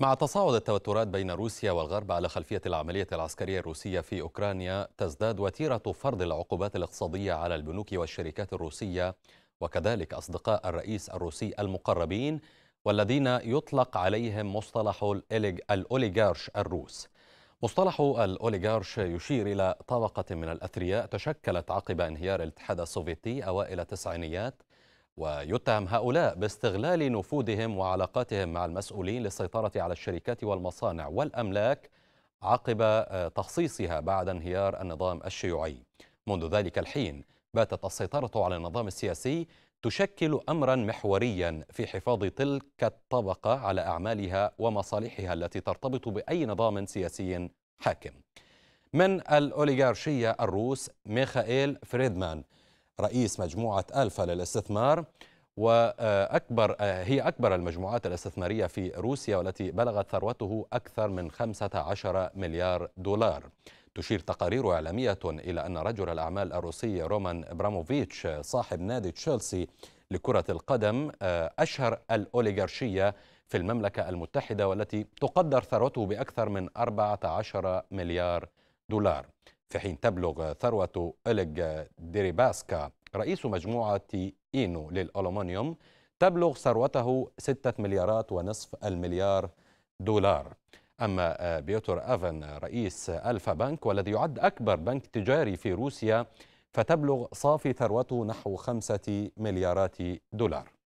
مع تصاعد التوترات بين روسيا والغرب على خلفية العملية العسكرية الروسية في أوكرانيا تزداد وتيرة فرض العقوبات الاقتصادية على البنوك والشركات الروسية وكذلك أصدقاء الرئيس الروسي المقربين والذين يطلق عليهم مصطلح الأوليغارش الروس مصطلح الأوليغارش يشير إلى طبقة من الأثرياء تشكلت عقب انهيار الاتحاد السوفيتي أوائل التسعينيات ويتهم هؤلاء باستغلال نفوذهم وعلاقاتهم مع المسؤولين للسيطرة على الشركات والمصانع والأملاك عقب آه، تخصيصها بعد انهيار النظام الشيوعي منذ ذلك الحين باتت السيطرة على النظام السياسي تشكل أمرا محوريا في حفاظ تلك الطبقة على أعمالها ومصالحها التي ترتبط بأي نظام سياسي حاكم من الأوليغارشية الروس ميخائيل فريدمان رئيس مجموعة ألفا للاستثمار وأكبر هي أكبر المجموعات الاستثمارية في روسيا والتي بلغت ثروته أكثر من 15 مليار دولار تشير تقارير إعلامية إلى أن رجل الأعمال الروسي رومان إبراموفيتش صاحب نادي تشيلسي لكرة القدم أشهر الأوليغارشية في المملكة المتحدة والتي تقدر ثروته بأكثر من 14 مليار دولار في حين تبلغ ثروة إليغ ديريباسكا رئيس مجموعة إينو للألومنيوم تبلغ ثروته ستة مليارات ونصف المليار دولار أما آه، بيوتر أفن رئيس ألفا بنك والذي يعد أكبر بنك تجاري في روسيا فتبلغ صافي ثروته نحو خمسة مليارات دولار